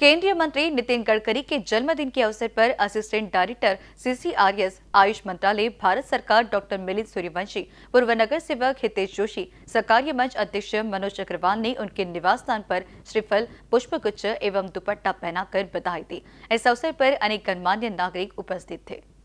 केंद्रीय मंत्री नितिन गडकरी के जन्मदिन के अवसर पर असिस्टेंट डायरेक्टर सीसीआरएस आयुष मंत्रालय भारत सरकार डॉक्टर मिलिंद सूर्यवंशी पूर्व नगर सेवक हितेश जोशी सरकारी मंच अध्यक्ष मनोज अग्रवाल ने उनके निवास स्थान पर श्रीफल पुष्पगुच्छ एवं दुपट्टा पहनाकर बधाई दी इस अवसर पर अनेक गणमान्य नागरिक उपस्थित थे